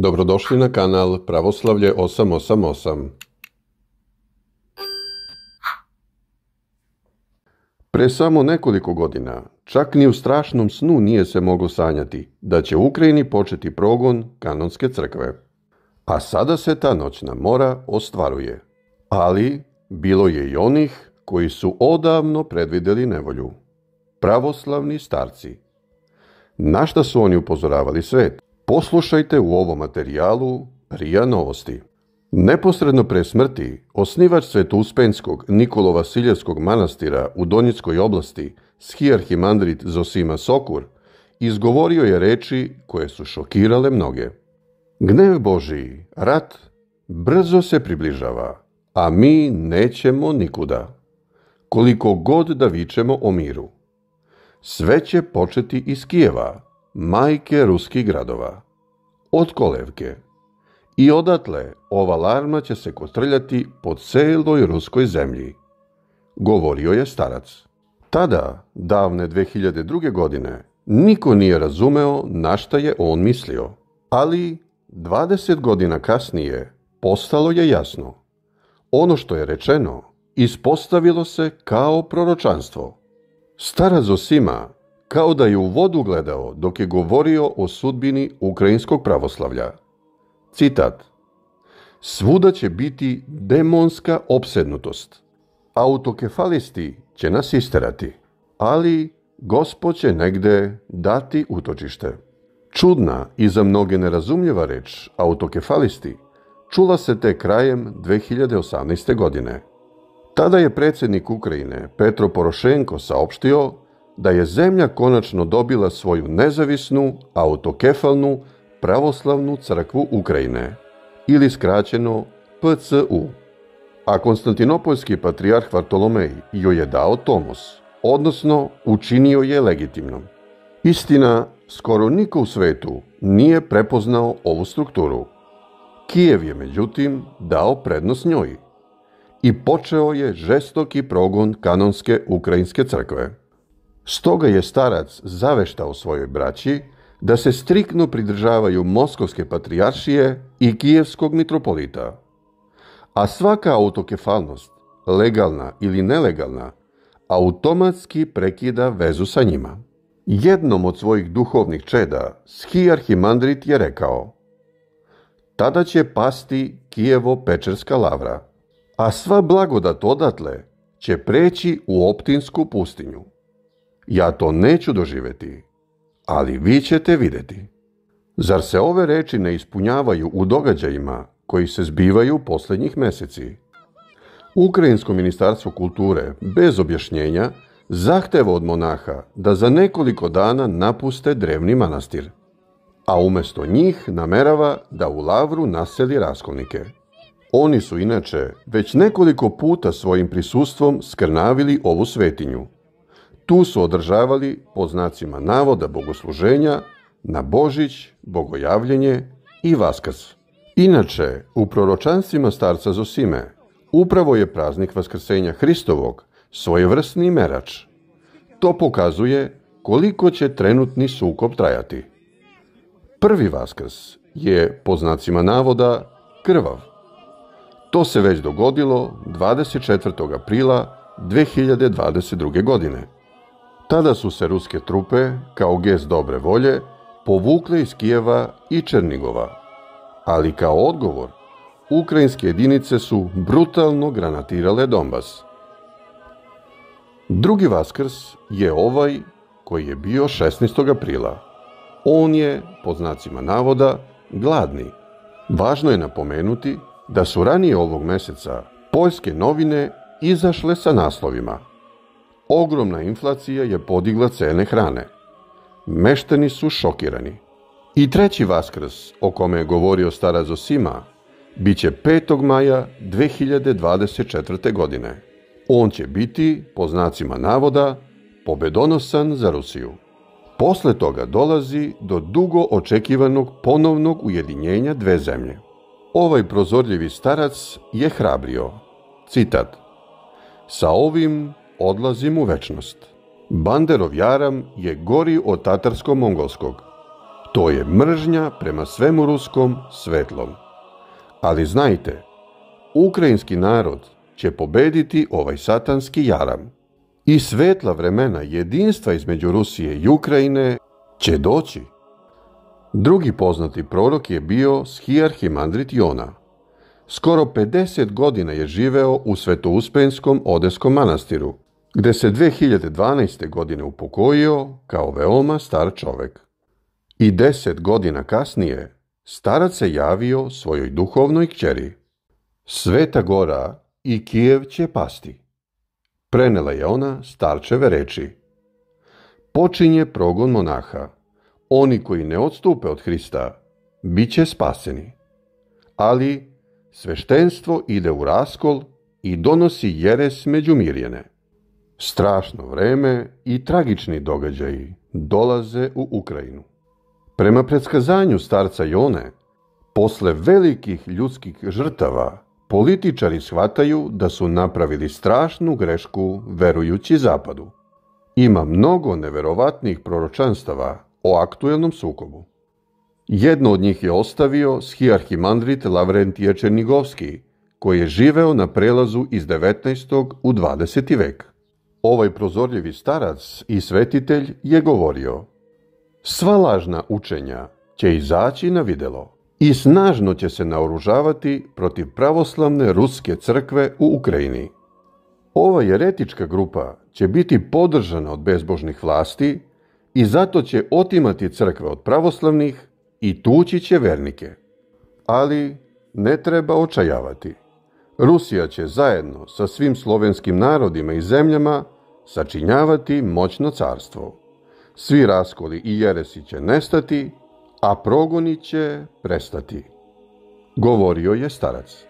Dobrodošli na kanal Pravoslavlje 888. Pre samo nekoliko godina, čak ni u strašnom snu nije se moglo sanjati da će u Ukrajini početi progon kanonske crkve. A sada se ta noćna mora ostvaruje. Ali bilo je i onih koji su odavno predvideli nevolju. Pravoslavni starci. Na šta su oni upozoravali svet? Poslušajte u ovom materijalu prija novosti. Neposredno pre smrti, osnivač Svetuspenskog Nikolova Vasiljevskog manastira u Donjickoj oblasti, schijarhimandrit Zosima Sokur, izgovorio je reči koje su šokirale mnoge. Gnev Božiji, rat, brzo se približava, a mi nećemo nikuda. Koliko god da vičemo o miru. Sve će početi iz Kijeva, majke ruskih gradova, od kolevke. I odatle ova larma će se kotrljati po celoj ruskoj zemlji, govorio je starac. Tada, davne 2002. godine, niko nije razumeo na šta je on mislio. Ali, 20 godina kasnije, postalo je jasno. Ono što je rečeno, ispostavilo se kao proročanstvo. Stara Zosima kao da je u vodu gledao dok je govorio o sudbini ukrajinskog pravoslavlja. Citat Svuda će biti demonska opsednutost. Autokefalisti će nas isterati, ali Gospod će negde dati utočište. Čudna i za mnoge nerazumljiva reč autokefalisti čula se te krajem 2018. godine. Tada je predsednik Ukrajine Petro Porošenko saopštio da je zemlja konačno dobila svoju nezavisnu, autokefalnu, pravoslavnu crkvu Ukrajine, ili skraćeno PCU. A konstantinopolski patrijarh Vartolomej joj je dao tomos, odnosno učinio je legitimnom. Istina, skoro niko u svetu nije prepoznao ovu strukturu. Kijev je, međutim, dao prednost njoj i počeo je žestoki progon kanonske ukrajinske crkve. Stoga je starac zaveštao svojoj braći da se striktno pridržavaju Moskovske patrijaršije i Kijevskog mitropolita. A svaka autokefalnost, legalna ili nelegalna, automatski prekida vezu sa njima. Jednom od svojih duhovnih čeda, Schijarhimandrit je rekao Tada će pasti Kijevo-Pečerska lavra, a sva blagodat odatle će preći u Optinsku pustinju. Ja to neću doživjeti, ali vi ćete vidjeti. Zar se ove reči ne ispunjavaju u događajima koji se zbivaju u posljednjih mjeseci? Ukrajinsko ministarstvo kulture, bez objašnjenja, zahteva od monaha da za nekoliko dana napuste drevni manastir, a umjesto njih namerava da u Lavru naseli raskolnike. Oni su inače već nekoliko puta svojim prisustvom skrnavili ovu svetinju – Tu su održavali, po znacima navoda, bogosluženja, na Božić, bogojavljenje i Vaskrs. Inače, u proročanstvima starca Zosime, upravo je praznik Vaskrsenja Hristovog svojevrsni merač. To pokazuje koliko će trenutni sukob trajati. Prvi Vaskrs je, po znacima navoda, krvav. To se već dogodilo 24. aprila 2022. godine. Tada su se ruske trupe, kao gest dobre volje, povukle iz Kijeva i Černigova. Ali kao odgovor, ukrajinske jedinice su brutalno granatirale Donbas. Drugi Vaskrs je ovaj koji je bio 16. aprila. On je, po znacima navoda, gladni. Važno je napomenuti da su ranije ovog meseca poljske novine izašle sa naslovima – Ogromna inflacija je podigla cene hrane. Mešteni su šokirani. I treći Vaskrs, o kome je govorio stara Zosima, bit će 5. maja 2024. godine. On će biti, po znacima navoda, pobedonosan za Rusiju. Posle toga dolazi do dugo očekivanog ponovnog ujedinjenja dve zemlje. Ovaj prozorljivi starac je hrabrio. Citat. Sa ovim odlazim u večnost. Banderov jaram je gori od tatarsko-mongolskog. To je mržnja prema svemu ruskom svetlom. Ali znajte, ukrajinski narod će pobediti ovaj satanski jaram. I svetla vremena jedinstva između Rusije i Ukrajine će doći. Drugi poznati prorok je bio Schiarhimandrit Jona. Skoro 50 godina je živeo u svetouspenskom Odeskom manastiru, gde se 2012. godine upokojio kao veoma star čovek. I deset godina kasnije starac se javio svojoj duhovnoj kćeri. Sveta gora i Kijev će pasti. Prenela je ona starčeve reči. Počinje progon monaha. Oni koji ne odstupe od Hrista, bit će spaseni. Ali sveštenstvo ide u raskol i donosi jeres među mirjene. Strašno vreme i tragični događaji dolaze u Ukrajinu. Prema predskazanju starca Jone, posle velikih ljudskih žrtava, političari shvataju da su napravili strašnu grešku verujući Zapadu. Ima mnogo neverovatnih proročanstava o aktuelnom sukobu. Jedno od njih je ostavio schijarhimandrit Lavrentije Černigovski, koji je живеo na prelazu iz 19. u 20. veka ovaj prozorljivi starac i svetitelj je govorio Sva lažna učenja će izaći na videlo i snažno će se naoružavati protiv pravoslavne ruske crkve u Ukrajini. Ova jeretička grupa će biti podržana od bezbožnih vlasti i zato će otimati crkve od pravoslavnih i tući će vernike. Ali ne treba očajavati. Rusija će zajedno sa svim slovenskim narodima i zemljama sačinjavati moćno carstvo. Svi raskoli i jeresi će nestati, a progoni će prestati. Govorio je starac.